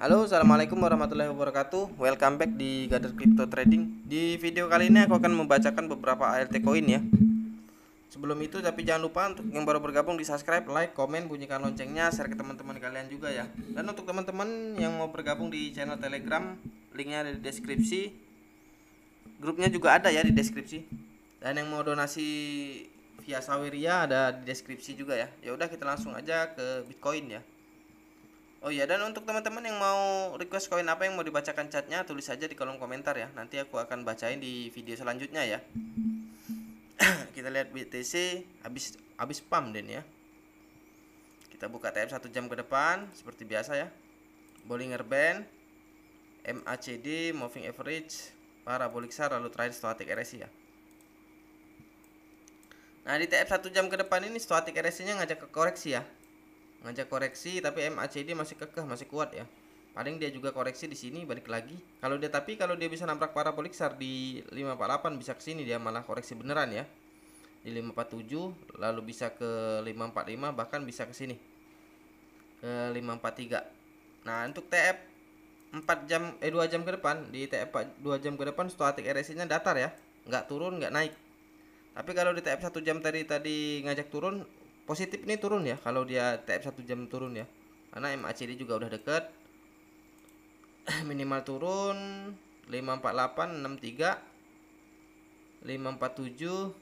Halo, assalamualaikum warahmatullahi wabarakatuh. Welcome back di Gather Crypto Trading. Di video kali ini aku akan membacakan beberapa ART koin ya. Sebelum itu tapi jangan lupa untuk yang baru bergabung di subscribe, like, komen, bunyikan loncengnya, share ke teman-teman kalian juga ya. Dan untuk teman-teman yang mau bergabung di channel Telegram, linknya ada di deskripsi. Grupnya juga ada ya di deskripsi. Dan yang mau donasi via Saweria ada di deskripsi juga ya. Ya udah kita langsung aja ke Bitcoin ya. Oh iya, dan untuk teman-teman yang mau request koin apa yang mau dibacakan chatnya, tulis saja di kolom komentar ya. Nanti aku akan bacain di video selanjutnya ya. kita lihat BTC habis habis pam Den ya. Kita buka TF satu jam ke depan seperti biasa ya. Bollinger Band, MACD, Moving Average, Parabolic SAR, lalu terakhir Stochastic RSI ya. Nah di TF satu jam ke depan ini Stochastic RSI-nya ngajak ke koreksi ya ngajak koreksi tapi MACD masih kekeh masih kuat ya paling dia juga koreksi di sini balik lagi kalau dia tapi kalau dia bisa nabrak poliksar di 548 bisa ke sini dia malah koreksi beneran ya di 547 lalu bisa ke 545 bahkan bisa ke sini ke 543 nah untuk TF 4 jam eh 2 jam ke depan di TF 2 jam ke depan stochastic RSI nya datar ya nggak turun nggak naik tapi kalau di TF 1 jam tadi tadi ngajak turun positif ini turun ya kalau dia TF 1 jam turun ya karena MACD juga udah deket minimal turun 548 63 547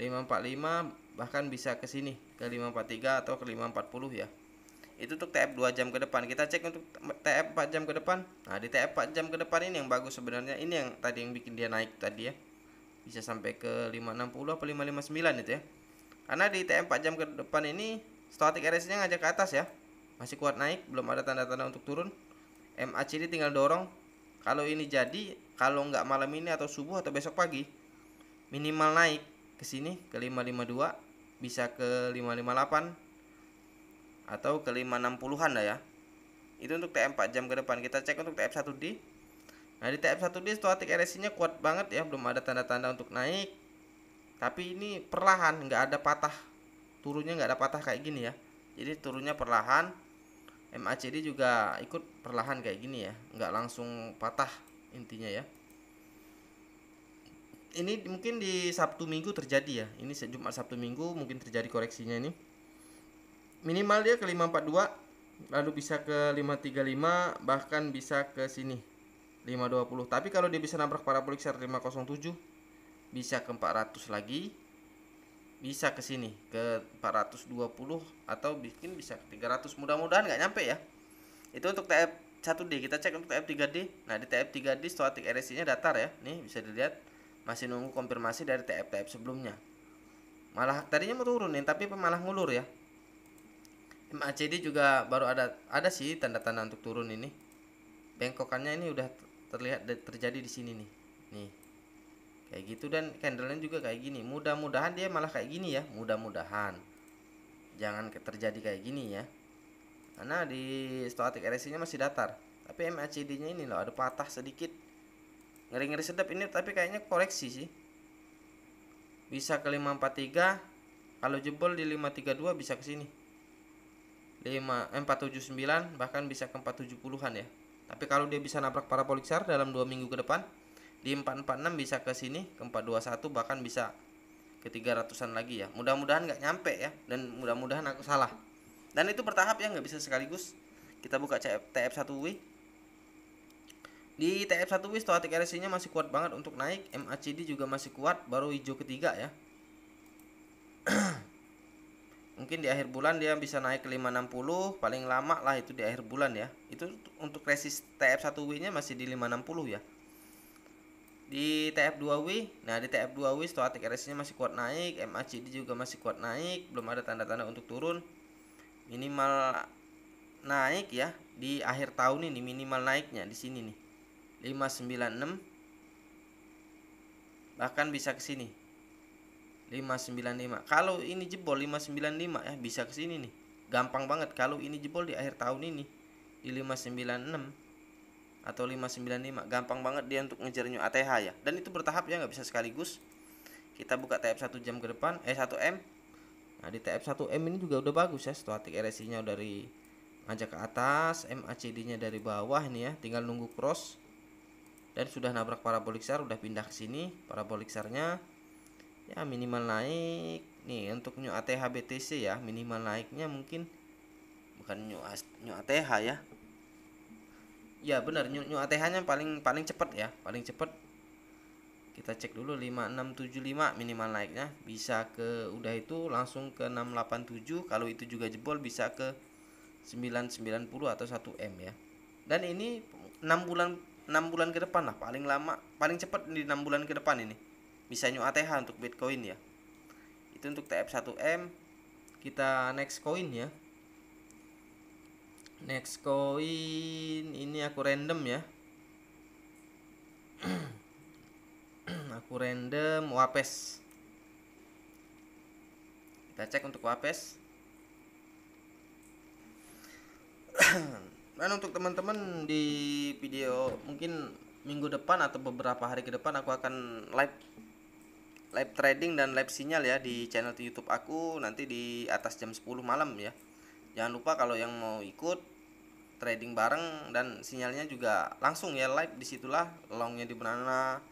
545 bahkan bisa ke sini ke 543 atau ke 540 ya itu untuk TF 2 jam ke depan kita cek untuk TF 4 jam ke depan nah di TF 4 jam ke depan ini yang bagus sebenarnya ini yang tadi yang bikin dia naik tadi ya bisa sampai ke 560 atau 559 itu ya karena di tm 4 jam ke depan ini static RSI-nya ngajak ke atas ya masih kuat naik belum ada tanda-tanda untuk turun MACD tinggal dorong kalau ini jadi kalau nggak malam ini atau subuh atau besok pagi minimal naik ke sini ke 552 bisa ke 558 atau ke 560-an lah ya itu untuk TM 4 jam ke depan kita cek untuk TF1D nah di TF1D stochastic RSI nya kuat banget ya belum ada tanda-tanda untuk naik tapi ini perlahan nggak ada patah turunnya nggak ada patah kayak gini ya jadi turunnya perlahan MACD juga ikut perlahan kayak gini ya nggak langsung patah intinya ya ini mungkin di Sabtu Minggu terjadi ya ini Jumat Sabtu Minggu mungkin terjadi koreksinya ini minimal dia ke 542 lalu bisa ke 535 bahkan bisa ke sini 520 tapi kalau dia bisa nabrak parabolik 507 bisa ke 400 lagi bisa ke sini ke 420 atau bikin bisa ke 300 mudah-mudahan nggak nyampe ya itu untuk TF 1D kita cek untuk TF 3D nah di TF 3D stoatik RSI nya datar ya nih bisa dilihat masih nunggu konfirmasi dari TF TF sebelumnya malah tadinya mau turun nih tapi malah ngulur ya MACD juga baru ada ada sih tanda-tanda untuk turun ini bengkokannya ini udah terlihat terjadi di sini nih nih kayak gitu dan candlenya juga kayak gini mudah-mudahan dia malah kayak gini ya mudah-mudahan jangan terjadi kayak gini ya karena di stochastic RSI nya masih datar tapi MACD nya ini loh ada patah sedikit ngeri-ngeri sedap ini tapi kayaknya koreksi sih bisa ke 543 kalau jebol di 532 bisa ke sini 5 479 eh, bahkan bisa ke 470-an ya tapi kalau dia bisa nabrak para poliksar dalam dua minggu ke depan di 446 bisa ke sini ke 421 bahkan bisa ke 300an lagi ya mudah-mudahan nggak nyampe ya dan mudah-mudahan aku salah dan itu bertahap ya nggak bisa sekaligus kita buka TF1W di TF1W stochastic RSI nya masih kuat banget untuk naik MACD juga masih kuat baru hijau ketiga ya mungkin di akhir bulan dia bisa naik ke 560 paling lama lah itu di akhir bulan ya itu untuk resist TF1W nya masih di 560 ya di TF2W nah di TF2W stoatik RSI nya masih kuat naik MACD juga masih kuat naik belum ada tanda-tanda untuk turun minimal naik ya di akhir tahun ini minimal naiknya di sini nih 596 bahkan bisa ke sini 595 kalau ini jebol 595 ya bisa ke sini nih gampang banget kalau ini jebol di akhir tahun ini di 596 atau 595 gampang banget dia untuk ngejar new ATH ya dan itu bertahap ya nggak bisa sekaligus kita buka TF 1 jam ke depan eh 1M nah di TF 1M ini juga udah bagus ya stoatik RSI nya dari ngajak ke atas MACD nya dari bawah ini ya tinggal nunggu cross dan sudah nabrak parabolik sar udah pindah ke sini parabolik sarnya ya minimal naik nih untuk new ATH BTC ya minimal naiknya mungkin bukan new ATH ya ya benar new, new ATH nya paling paling cepat ya paling cepat kita cek dulu 5675 minimal naiknya bisa ke udah itu langsung ke 687 kalau itu juga jebol bisa ke 990 atau 1M ya dan ini 6 bulan 6 bulan ke depan lah paling lama paling cepat di 6 bulan ke depan ini bisa new ATH untuk Bitcoin ya itu untuk TF1M kita next coin ya next coin ini aku random ya aku random wapes kita cek untuk wapes dan untuk teman-teman di video mungkin minggu depan atau beberapa hari ke depan aku akan live live trading dan live sinyal ya di channel YouTube aku nanti di atas jam 10 malam ya jangan lupa kalau yang mau ikut trading bareng dan sinyalnya juga langsung ya live disitulah longnya di mana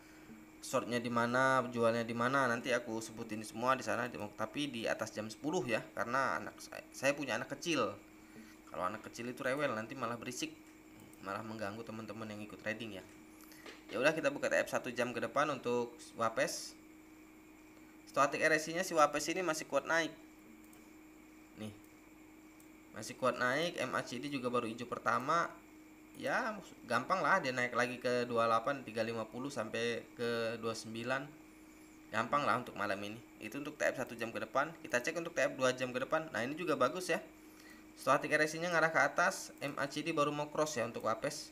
shortnya di mana jualnya di mana nanti aku sebutin semua di sana tapi di atas jam 10 ya karena anak saya, saya punya anak kecil kalau anak kecil itu rewel nanti malah berisik malah mengganggu teman-teman yang ikut trading ya ya udah kita buka TF satu jam ke depan untuk Wapes stochastic RSI nya si Wapes ini masih kuat naik masih kuat naik MACD juga baru hijau pertama ya gampang lah dia naik lagi ke 28 350 sampai ke 29 gampang lah untuk malam ini itu untuk TF 1 jam ke depan kita cek untuk TF 2 jam ke depan nah ini juga bagus ya setelah tiga resinya ngarah ke atas MACD baru mau cross ya untuk Wapes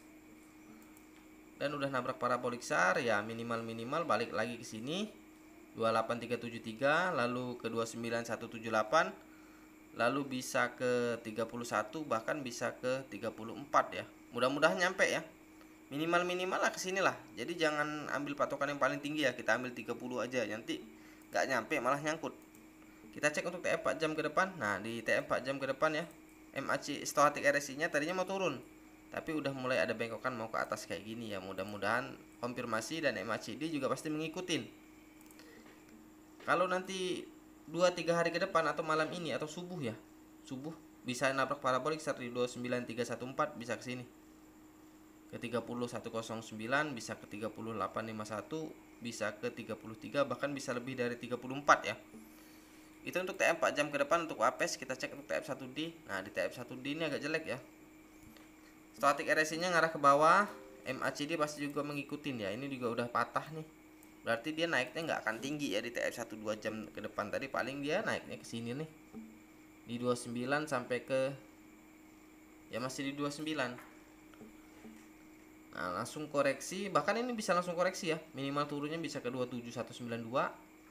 dan udah nabrak parabolik sar, ya minimal-minimal balik lagi ke sini 28373 lalu ke 29178 lalu bisa ke 31 bahkan bisa ke 34 ya mudah-mudahan nyampe ya minimal minimal lah kesini lah jadi jangan ambil patokan yang paling tinggi ya kita ambil 30 aja nanti nggak nyampe malah nyangkut kita cek untuk TM 4 jam ke depan nah di TM 4 jam ke depan ya MAC stochastic RSI nya tadinya mau turun tapi udah mulai ada bengkokan mau ke atas kayak gini ya mudah-mudahan konfirmasi dan MACD juga pasti mengikutin kalau nanti dua tiga hari ke depan atau malam ini atau subuh ya. Subuh bisa nabrak parabolik empat bisa ke sini. Ke 30109 bisa ke 30851 bisa ke 33 bahkan bisa lebih dari 34 ya. Itu untuk TM 4 jam ke depan untuk APS kita cek untuk TF1D. Nah, di TF1D ini agak jelek ya. static RSI-nya ngarah ke bawah, MACD pasti juga mengikutin ya. Ini juga udah patah nih berarti dia naiknya nggak akan tinggi ya di TF 12 jam ke depan tadi paling dia naiknya ke sini nih di 29 sampai ke ya masih di 29 nah langsung koreksi bahkan ini bisa langsung koreksi ya minimal turunnya bisa ke 27192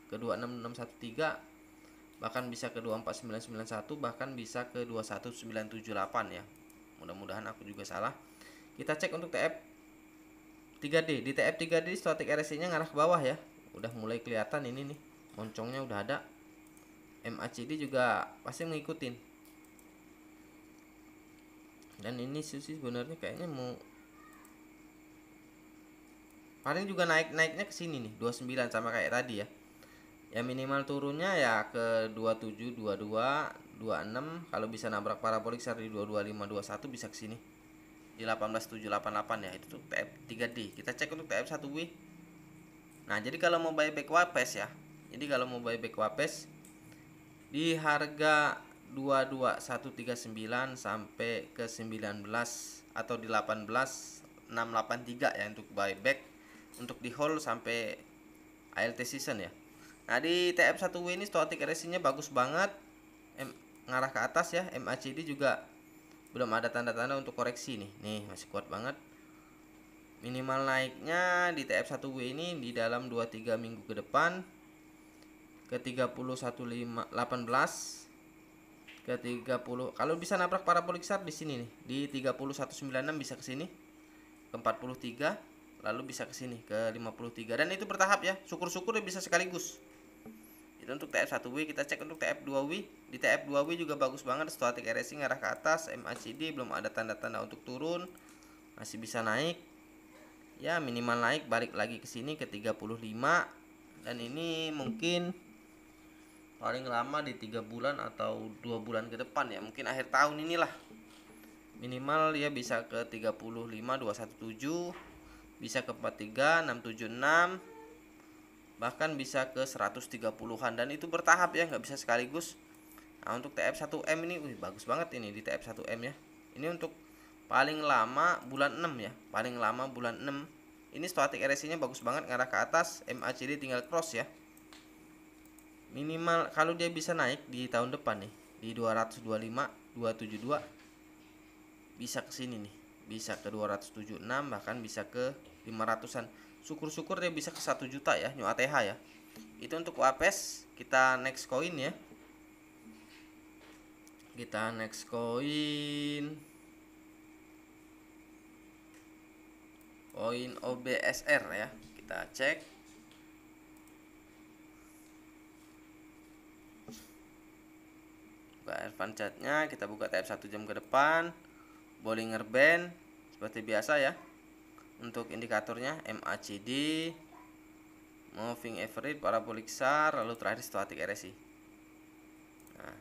ke 26613 bahkan bisa ke 24991 bahkan bisa ke 21978 ya mudah-mudahan aku juga salah kita cek untuk TF 3D di TF 3D static RSI nya ngarah ke bawah ya udah mulai kelihatan ini nih moncongnya udah ada MACD juga pasti ngikutin dan ini susi sebenarnya kayaknya mau paling juga naik-naiknya ke sini nih 29 sama kayak tadi ya ya minimal turunnya ya ke 27 22 26 kalau bisa nabrak parabolik seri 22521 bisa ke sini di 18788 ya itu tuh TF3D kita cek untuk TF1W nah jadi kalau mau buyback wapes ya jadi kalau mau buyback wapes di harga 22139 sampai ke 19 atau di 18683 ya untuk buyback untuk di hold sampai ALT season ya nah di TF1W ini stoatik RSI nya bagus banget M, ngarah ke atas ya MACD juga belum ada tanda-tanda untuk koreksi nih nih masih kuat banget minimal naiknya di TF1W ini di dalam 2-3 minggu ke depan ke 31.18 ke 30 kalau bisa nabrak para poliksar di sini nih di 3196 bisa ke sini ke 43 lalu bisa ke sini ke 53 dan itu bertahap ya syukur-syukur bisa sekaligus dan untuk TF1W kita cek untuk TF2W di TF2W juga bagus banget static RSI ngarah ke atas MACD belum ada tanda-tanda untuk turun masih bisa naik ya minimal naik balik lagi ke sini ke 35 dan ini mungkin paling lama di tiga bulan atau dua bulan ke depan ya mungkin akhir tahun inilah minimal ya bisa ke 35 217 bisa ke 43 676 bahkan bisa ke 130-an dan itu bertahap ya nggak bisa sekaligus nah untuk TF1M ini wih bagus banget ini di TF1M ya ini untuk paling lama bulan 6 ya paling lama bulan 6 ini static RSI nya bagus banget ngarah ke atas MACD tinggal cross ya minimal kalau dia bisa naik di tahun depan nih di 225 272 bisa ke sini nih bisa ke 276 bahkan bisa ke 500an syukur-syukur dia bisa ke 1 juta ya new ATH ya itu untuk UAPS kita next coin ya kita next coin coin OBSR ya kita cek buka Ervan chatnya kita buka tab 1 jam ke depan Bollinger Band seperti biasa ya untuk indikatornya MACD moving average parabolik SAR lalu terakhir stochastic RSI nah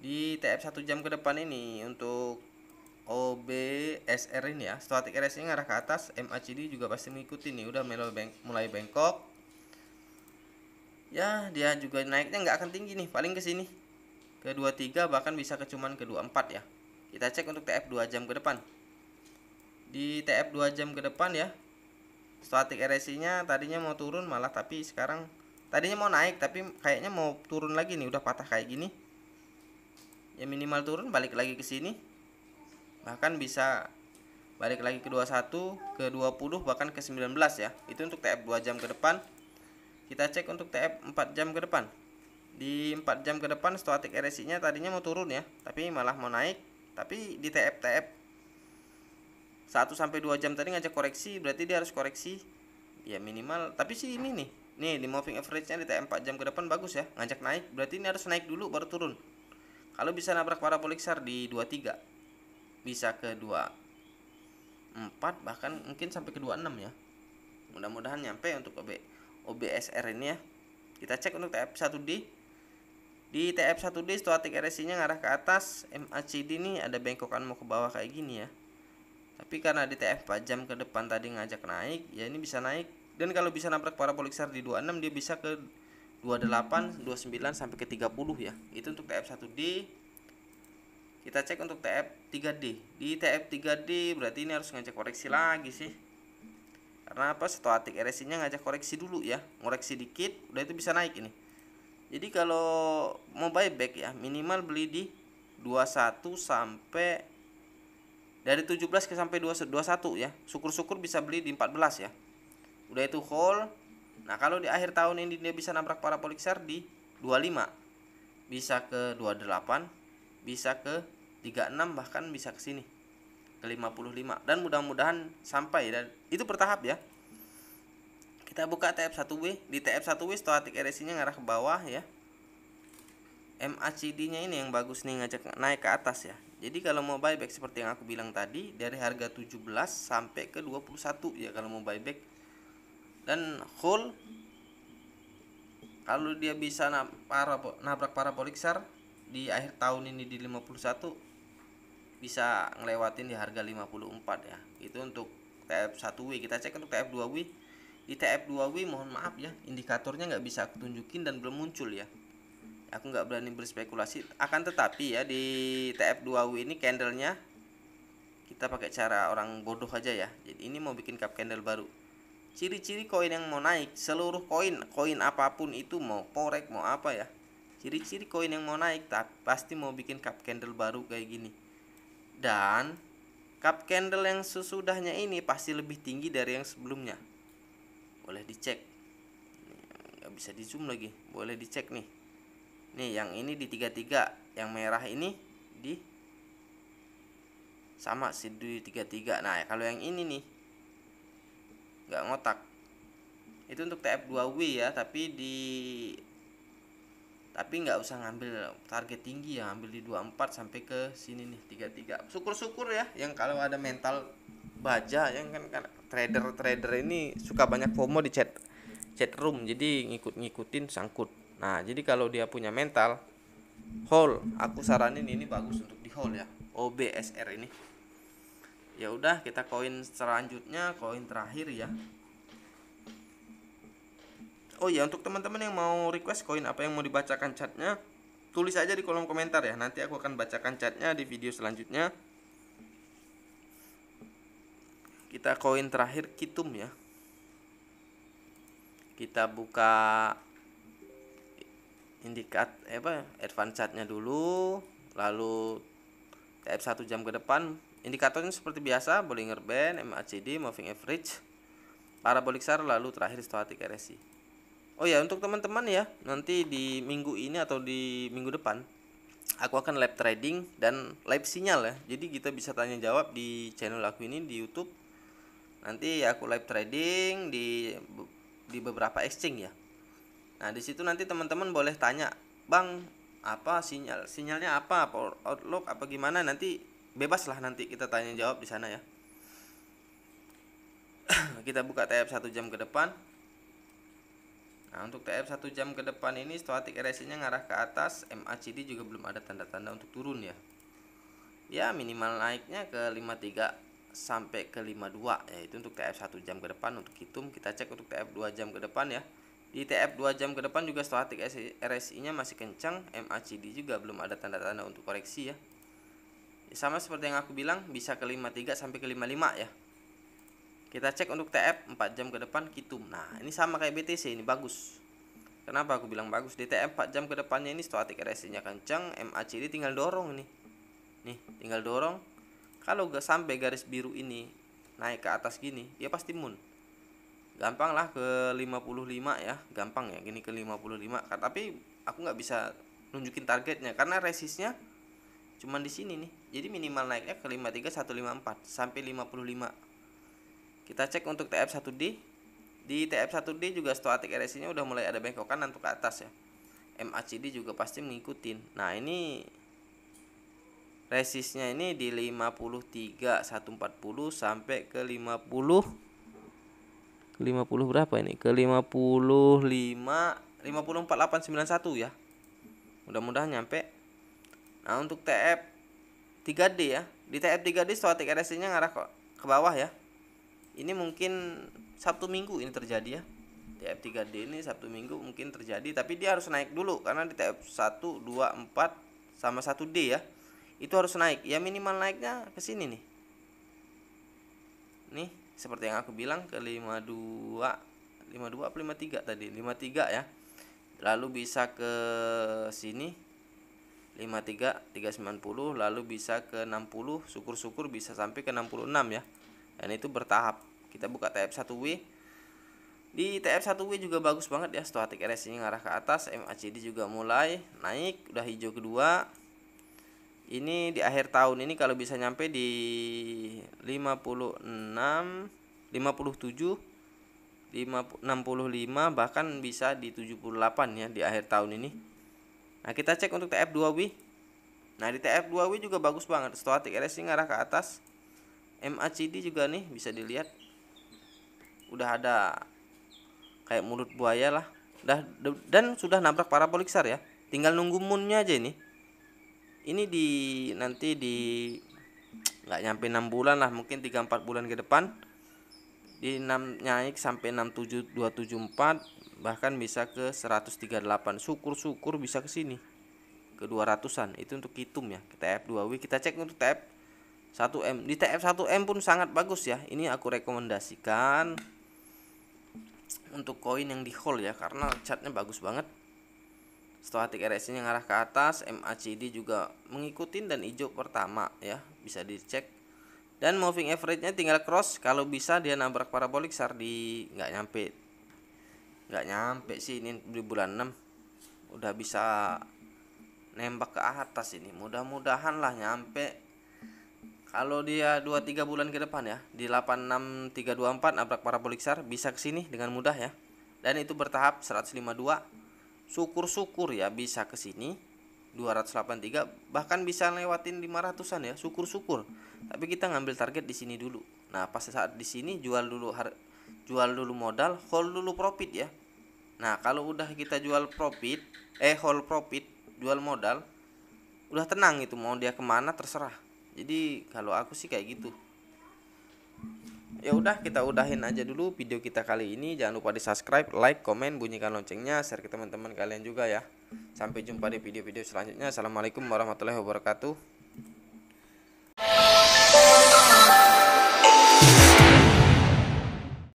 di TF 1 jam ke depan ini untuk OB SR ini ya stochastic RSI ngarah ke atas MACD juga pasti mengikuti nih udah mulai, beng mulai bengkok ya dia juga naiknya nggak akan tinggi nih paling ke sini ke 23 bahkan bisa ke cuman ke 24 ya kita cek untuk TF 2 jam ke depan di TF 2 jam ke depan ya static RSI nya tadinya mau turun malah tapi sekarang tadinya mau naik tapi kayaknya mau turun lagi nih udah patah kayak gini ya minimal turun balik lagi ke sini bahkan bisa balik lagi ke 21 ke 20 bahkan ke 19 ya itu untuk TF 2 jam ke depan kita cek untuk TF 4 jam ke depan di 4 jam ke depan static RSI nya tadinya mau turun ya tapi malah mau naik tapi di TF TF 1 sampai 2 jam tadi ngajak koreksi berarti dia harus koreksi ya minimal tapi sih ini nih nih di moving average-nya di TM 4 jam ke depan bagus ya ngajak naik berarti ini harus naik dulu baru turun kalau bisa nabrak parabolik sar di 23 bisa ke 24 bahkan mungkin sampai ke 26 ya mudah-mudahan nyampe untuk OB OBSR ini ya kita cek untuk TF1D di TF1D stoatik RSI nya ngarah ke atas MACD ini ada bengkokan mau ke bawah kayak gini ya tapi karena DTF 4 jam ke depan tadi ngajak naik ya ini bisa naik dan kalau bisa nabrak para poliksar di 26 dia bisa ke 28 29 sampai ke 30 ya itu untuk TF1D kita cek untuk TF3D di TF3D berarti ini harus ngajak koreksi lagi sih karena apa atik RSI nya ngajak koreksi dulu ya ngoreksi dikit udah itu bisa naik ini jadi kalau mau buyback ya minimal beli di 21 sampai dari 17 ke sampai 21 ya syukur-syukur bisa beli di 14 ya udah itu call nah kalau di akhir tahun ini dia bisa nabrak para polixar di 25 bisa ke 28 bisa ke 36 bahkan bisa ke sini ke 55 dan mudah-mudahan sampai dan itu bertahap ya kita buka TF1W di TF1W stoatik RSI nya ngarah ke bawah ya MACD nya ini yang bagus nih ngajak naik ke atas ya jadi kalau mau buyback seperti yang aku bilang tadi dari harga 17 sampai ke 21 ya kalau mau buyback dan hold kalau dia bisa nabrak para poliksar di akhir tahun ini di 51 bisa ngelewatin di harga 54 ya. Itu untuk TF1W kita cek untuk TF2W di TF2W mohon maaf ya indikatornya nggak bisa aku tunjukin dan belum muncul ya aku nggak berani berspekulasi akan tetapi ya di tf 2 w ini candlenya kita pakai cara orang bodoh aja ya jadi ini mau bikin cup candle baru ciri-ciri koin yang mau naik seluruh koin koin apapun itu mau porek mau apa ya ciri-ciri koin yang mau naik tapi pasti mau bikin cup candle baru kayak gini dan cup candle yang sesudahnya ini pasti lebih tinggi dari yang sebelumnya boleh dicek nggak bisa di zoom lagi boleh dicek nih nih yang ini di 33 yang merah ini di sama si di 33 nah kalau yang ini nih nggak ngotak itu untuk TF2W ya tapi di tapi nggak usah ngambil target tinggi ya ambil di 24 sampai ke sini nih 33 syukur-syukur ya yang kalau ada mental baja yang kan, trader kan trader-trader ini suka banyak FOMO di chat chat room jadi ngikut-ngikutin sangkut Nah, jadi kalau dia punya mental hold aku saranin ini bagus untuk di hole ya. OBSR ini. Ya udah, kita koin selanjutnya, koin terakhir ya. Oh iya, untuk teman-teman yang mau request koin apa yang mau dibacakan chatnya, tulis aja di kolom komentar ya. Nanti aku akan bacakan chatnya di video selanjutnya. Kita koin terakhir Kitum ya. Kita buka indikat apa advance chartnya dulu lalu tiap 1 jam ke depan indikatornya seperti biasa Bollinger Band, MACD, Moving Average, Parabolic Sar lalu terakhir Stochastic RSI. Oh ya untuk teman-teman ya nanti di minggu ini atau di minggu depan aku akan live trading dan live sinyal ya jadi kita bisa tanya jawab di channel aku ini di YouTube nanti aku live trading di di beberapa exchange ya Nah, di situ nanti teman-teman boleh tanya, "Bang, apa sinyal? Sinyalnya apa? Power Outlook apa gimana?" Nanti bebaslah nanti kita tanya jawab di sana ya. kita buka TF satu jam ke depan. Nah, untuk TF satu jam ke depan ini stoatik RSI-nya ngarah ke atas, MACD juga belum ada tanda-tanda untuk turun ya. Ya, minimal naiknya ke 53 sampai ke 52 yaitu untuk TF 1 jam ke depan untuk hitung kita cek untuk TF 2 jam ke depan ya di TF 2 jam ke depan juga stochastic RSI-nya masih kencang, MACD juga belum ada tanda-tanda untuk koreksi ya. ya. Sama seperti yang aku bilang, bisa ke 53 sampai ke 55 ya. Kita cek untuk TF 4 jam ke depan Kitum. Nah, ini sama kayak BTC ini bagus. Kenapa aku bilang bagus? Di TF 4 jam ke depannya ini stochastic RSI-nya kencang, MACD tinggal dorong ini. Nih, tinggal dorong. Kalau gak sampai garis biru ini naik ke atas gini, dia ya pasti moon gampang lah ke 55 ya gampang ya gini ke 55 tapi aku nggak bisa nunjukin targetnya karena resistnya cuman di sini nih jadi minimal naiknya ke 53154 sampai 55 kita cek untuk TF1D di TF1D juga stoatik RSI nya udah mulai ada bengkok kanan untuk ke atas ya MACD juga pasti mengikutin nah ini resistnya ini di 53140 sampai ke 50 50 berapa ini ke 55 54891 ya mudah-mudahan nyampe nah untuk TF 3D ya di TF 3D static RSI nya ngarah ke, ke bawah ya ini mungkin Sabtu Minggu ini terjadi ya TF 3D ini Sabtu Minggu mungkin terjadi tapi dia harus naik dulu karena di TF 1 2 4 sama 1D ya itu harus naik ya minimal naiknya ke sini nih nih seperti yang aku bilang ke 52 52 atau 53 tadi 53 ya lalu bisa ke sini 53 390 lalu bisa ke 60 syukur-syukur bisa sampai ke 66 ya dan itu bertahap kita buka TF1W di TF1W juga bagus banget ya stochastic rsi ngarah ke atas MACD juga mulai naik udah hijau kedua ini di akhir tahun ini kalau bisa nyampe di 56 57 65 bahkan bisa di 78 ya di akhir tahun ini nah kita cek untuk TF2W nah di TF2W juga bagus banget RS RSI ngarah ke atas MACD juga nih bisa dilihat udah ada kayak mulut buaya lah dan sudah nabrak parabolik besar ya tinggal nunggu moonnya aja ini ini di nanti di nggak nyampe 6 bulan lah mungkin 3 4 bulan ke depan di 6 naik sampai 67274 bahkan bisa ke 138 syukur-syukur bisa ke sini ke 200-an itu untuk hitum ya kita f 2W kita cek untuk TF 1M di TF 1M pun sangat bagus ya ini aku rekomendasikan untuk koin yang di hold ya karena catnya bagus banget Stochastic RSI yang arah ke atas, MACD juga mengikuti dan hijau pertama ya, bisa dicek. Dan moving average-nya tinggal cross, kalau bisa dia nabrak parabolik sar di nggak nyampe. Nggak nyampe sih ini di bulan 6 udah bisa nembak ke atas ini. Mudah-mudahan lah nyampe. Kalau dia 2 3 bulan ke depan ya, di 86324 nabrak parabolik sar bisa ke sini dengan mudah ya. Dan itu bertahap 152 syukur-syukur ya bisa ke sini 283 bahkan bisa lewatin 500-an ya syukur-syukur tapi kita ngambil target di sini dulu nah pas saat di sini jual dulu har jual dulu modal hold dulu profit ya nah kalau udah kita jual profit eh hold profit jual modal udah tenang itu mau dia kemana terserah jadi kalau aku sih kayak gitu ya udah kita udahin aja dulu video kita kali ini jangan lupa di subscribe like komen bunyikan loncengnya share ke teman-teman kalian juga ya sampai jumpa di video-video selanjutnya assalamualaikum warahmatullahi wabarakatuh